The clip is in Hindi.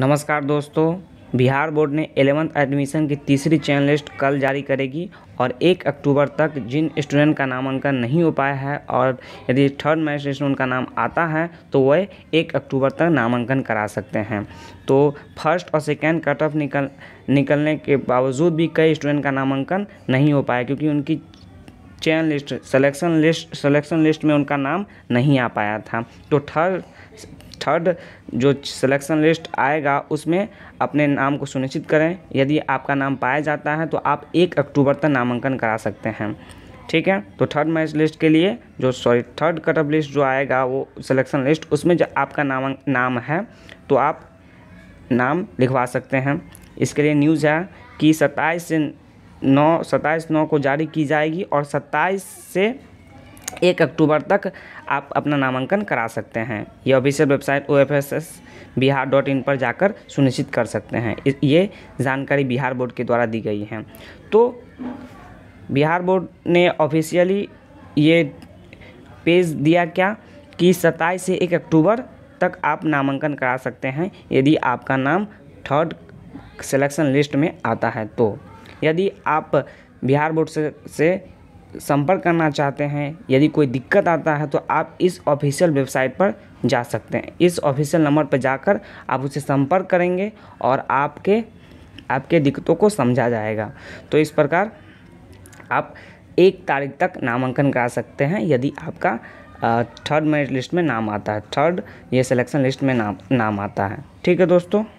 नमस्कार दोस्तों बिहार बोर्ड ने एलेवंथ एडमिशन की तीसरी चयन लिस्ट कल जारी करेगी और एक अक्टूबर तक जिन स्टूडेंट का नामांकन नहीं हो पाया है और यदि थर्ड मैजिस्ट्रेशन उनका नाम आता है तो वह एक अक्टूबर तक नामांकन करा सकते हैं तो फर्स्ट और सेकेंड कट ऑफ निकल निकलने के बावजूद भी कई स्टूडेंट का नामांकन नहीं हो पाया क्योंकि उनकी चयन list selection list selection list में उनका नाम नहीं आ पाया था तो थर्ड थर्ड जो सिलेक्शन लिस्ट आएगा उसमें अपने नाम को सुनिश्चित करें यदि आपका नाम पाया जाता है तो आप एक अक्टूबर तक नामांकन करा सकते हैं ठीक है तो थर्ड मैच लिस्ट के लिए जो सॉरी थर्ड कटअप लिस्ट जो आएगा वो सिलेक्शन लिस्ट उसमें जो आपका नाम नाम है तो आप नाम लिखवा सकते हैं इसके लिए न्यूज़ है कि सत्ताईस से नौ सत्ताईस नौ को जारी की जाएगी और सत्ताईस से एक अक्टूबर तक आप अपना नामांकन करा सकते हैं ये official website O F S S Bihar dot in पर जाकर सुनिश्चित कर सकते हैं ये जानकारी बिहार बोर्ड के द्वारा दी गई है तो बिहार बोर्ड ने ऑफिशियली ये पेज दिया क्या कि सताईस से एक अक्टूबर तक आप नामांकन करा सकते हैं यदि आपका नाम थर्ड सिलेक्शन लिस्ट में आता है तो यदि आप बिहार बोर्ड से, से संपर्क करना चाहते हैं यदि कोई दिक्कत आता है तो आप इस ऑफिशियल वेबसाइट पर जा सकते हैं इस ऑफिशियल नंबर पर जाकर आप उसे संपर्क करेंगे और आपके आपके दिक्कतों को समझा जाएगा तो इस प्रकार आप एक तारीख तक नामांकन करा सकते हैं यदि आपका थर्ड मेरिट लिस्ट में नाम आता है थर्ड ये सिलेक्शन लिस्ट में नाम नाम आता है ठीक है दोस्तों